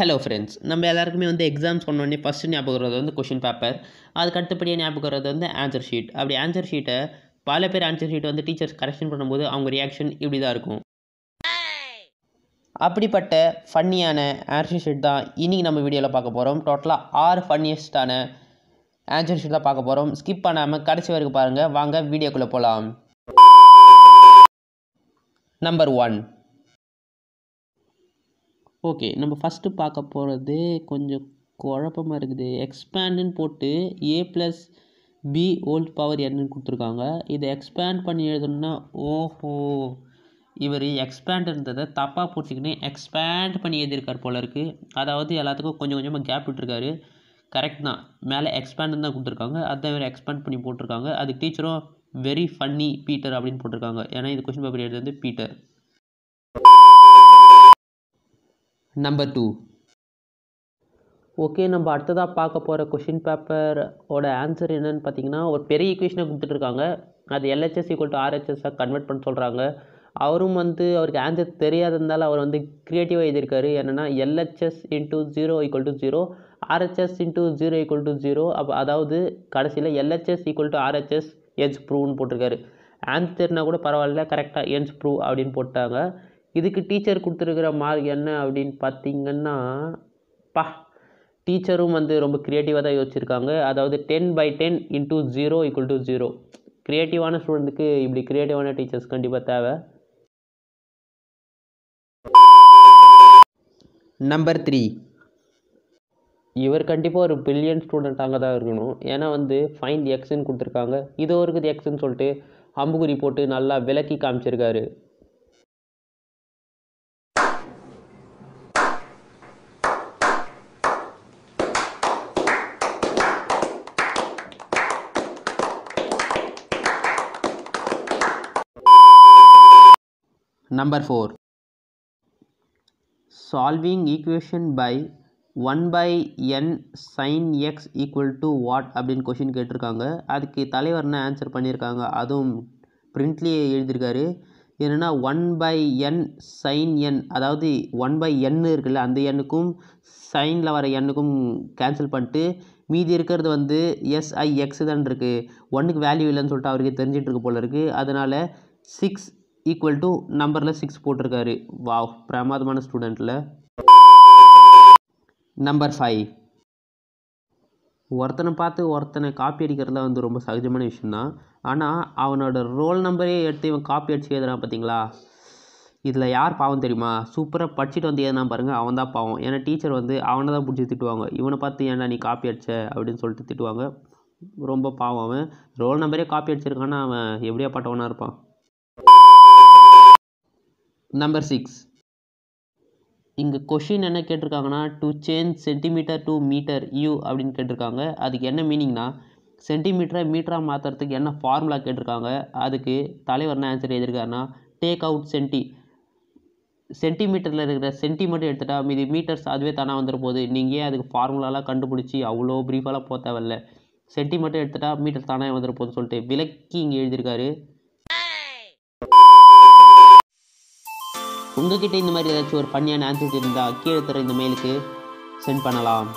hello friends நம்ம எல்லாருக்குமே வந்து எக்ஸாம்ஸ் சொன்னோடனே ஃபஸ்ட்டு ஞாபகம் வர்றது வந்து கொஷின் பேப்பர் அதுக்கு அடுத்தபடியாக ஞாபகம் வர்றது வந்து ஆன்சர் ஷீட் அப்படி ஆன்சர் ஷீட்டை பல பேர் ஆன்சர் ஷீட் வந்து டீச்சர்ஸ் கரெக்ஷன் பண்ணும்போது அவங்க ரியாக்ஷன் இப்படி தான் இருக்கும் அப்படிப்பட்ட ஃபன்னியான ஆன்சர் ஷீட் தான் இன்றைக்கி நம்ம வீடியோவில் பார்க்க போகிறோம் டோட்டலாக ஆறு ஃபன்னியஸ்டான ஆன்சர் ஷீட் தான் பார்க்க போகிறோம் ஸ்கிப் பண்ணாமல் கடைசி வரைக்கும் பாருங்கள் வாங்க வீடியோக்குள்ளே போகலாம் நம்பர் ஒன் ஓகே நம்ம ஃபஸ்ட்டு பார்க்க போகிறது கொஞ்சம் குழப்பமாக இருக்குது எக்ஸ்பேண்டுன்னு போட்டு A plus B whole power என்னன்னு கொடுத்துருக்காங்க இதை எக்ஸ்பேண்ட் பண்ணி எழுதணும்னா ஓஹோ இவர் எக்ஸ்பேண்ட் இருந்ததை தப்பாக போட்டுக்கின்னு எக்ஸ்பேண்ட் பண்ணி எழுதியிருக்கார் போல இருக்குது அதாவது எல்லாத்துக்கும் கொஞ்சம் கொஞ்சமாக கேப் விட்டுருக்காரு கரெக்ட் தான் மேலே எக்ஸ்பேண்ட் தான் கொடுத்துருக்காங்க அதுதான் இவர் எக்ஸ்பேண்ட் பண்ணி போட்டிருக்காங்க அதுக்கு டீச்சரும் வெரி ஃபன்னி பீட்டர் அப்படின்னு போட்டிருக்காங்க ஏன்னா இது கொஸ்டின் பேப்பர் எழுதுறது பீட்டர் நம்பர் டூ ஓகே நம்ம அடுத்ததாக பார்க்க போகிற கொஷின் பேப்பரோட ஆன்சர் என்னென்னு பார்த்தீங்கன்னா ஒரு பெரிய ஈக்குவேஷனை கொடுத்துட்ருக்காங்க அது எல்ஹெச்எஸ் ஈக்குவல் டு ஆர்ஹெச்எஸ்ஸாக கன்வெர்ட் பண்ண சொல்கிறாங்க அவரும் வந்து அவருக்கு ஆன்சர் தெரியாததுனால அவர் வந்து க்ரியேட்டிவாக எழுதியிருக்காரு என்னென்னா LHS into zero equal to zero RHS into zero equal to zero அப்போ அதாவது கடைசியில் எல்ஹெச்எஸ் ஈக்குவல் டு ஆர்ஹெச்எஸ் எஜ் ப்ரூவ்னு போட்டிருக்காரு ஆன்சர்னால் கூட பரவாயில்ல கரெக்டாக என்ஸ் ப்ரூவ் அப்படின்னு போட்டாங்க இதுக்கு டீச்சர் கொடுத்துருக்குற மார்க் என்ன அப்படின்னு பார்த்தீங்கன்னா பா டீச்சரும் வந்து ரொம்ப க்ரியேட்டிவாக தான் யோசிச்சிருக்காங்க அதாவது ten by ten into zero equal to zero க்ரியேட்டிவான ஸ்டூடெண்ட்டுக்கு இப்படி க்ரியேட்டிவான டீச்சர்ஸ் கண்டிப்பாக தேவை நம்பர் த்ரீ இவர் கண்டிப்பாக ஒரு பில்லியன் ஸ்டூடெண்ட்டாக தான் இருக்கணும் ஏன்னா வந்து ஃபைன் எக்ஸுன்னு கொடுத்துருக்காங்க இதோ இருக்குது எக்ஸுன்னு சொல்லிட்டு அம்புகுறி போட்டு நல்லா விலக்கி காமிச்சிருக்காரு Number 4 solving equation by 1 by n sin x equal to what அப்படின்னு கொஷின் கேட்டிருக்காங்க அதுக்கு வருண்ணா ஆன்சர் பண்ணியிருக்காங்க அதுவும் பிரிண்ட்லேயே எழுதியிருக்காரு என்னென்னா one by N sign N அதாவது ஒன் by n இருக்கில் அந்த எண்ணுக்கும் சைனில் வர எண்ணுக்கும் கேன்சல் பண்ணிட்டு மீதி இருக்கிறது வந்து எஸ்ஐஎக்ஸ் தான் இருக்குது ஒன்றுக்கு வேல்யூ இல்லைன்னு சொல்லிட்டு அவருக்கு தெரிஞ்சிட்ருக்கு போல இருக்கு அதனால் சிக்ஸ் ஈக்குவல் டு நம்பரில் சிக்ஸ் போட்டிருக்காரு வா பிரமாதமான ஸ்டூடெண்ட்டில் நம்பர் ஃபைவ் ஒருத்தனை பார்த்து ஒருத்தனை காப்பி அடிக்கிறதுலாம் வந்து ரொம்ப சகஜமான விஷயந்தான் ஆனால் அவனோட ரோல் நம்பரே எடுத்து இவன் காப்பி அடிச்சு எழுதுறான் பார்த்தீங்களா இதில் யார் பாவம் தெரியுமா சூப்பராக படிச்சுட்டு வந்து எதுனா பாருங்கள் அவன் தான் பாவம் ஏன்னா டீச்சர் வந்து அவனை தான் பிடிச்சி திட்டுவாங்க இவனை பார்த்து ஏன்டா நீ காப்பி அடிச்ச அப்படின்னு சொல்லிட்டு திட்டுவாங்க ரொம்ப பாவம் அவன் ரோல் நம்பரே காப்பி அடிச்சிருக்கான்னா அவன் எப்படியா பட்டவனாக இருப்பான் நம்பர் சிக்ஸ் இங்கே கொஷின் என்ன கேட்டிருக்காங்கன்னா to change centimetre to metre you அப்படின்னு கேட்டிருக்காங்க அதுக்கு என்ன மீனிங்னா சென்டிமீட்டரை மீட்டராக மாற்றுறதுக்கு என்ன ஃபார்முலா கேட்டிருக்காங்க அதுக்கு தலைவர் என்ன ஆன்சர் எழுதியிருக்காருன்னா டேக் அவுட் சென்டி சென்டிமீட்டரில் இருக்கிற சென்டிமீட்டர் எடுத்துகிட்டா மீதி மீட்டர்ஸ் அதுவே தானாக வந்துடும் போது நீங்கள் அதுக்கு ஃபார்முலாலாம் கண்டுபிடிச்சி அவ்வளோ ப்ரீஃபாலாம் போக தேவையில்ல சென்டிமீட்டர் எடுத்துகிட்டா மீட்டர் தானாக வந்துடும் போதுன்னு சொல்லிட்டு விலக்கி இங்கே எழுதியிருக்காரு உங்ககிட்ட இந்த மாதிரி ஏதாச்சும் ஒரு பண்ணியான ஆன்சர் இருந்தால் கீழே தர இந்த மெயிலுக்கு சென்ட் பண்ணலாம்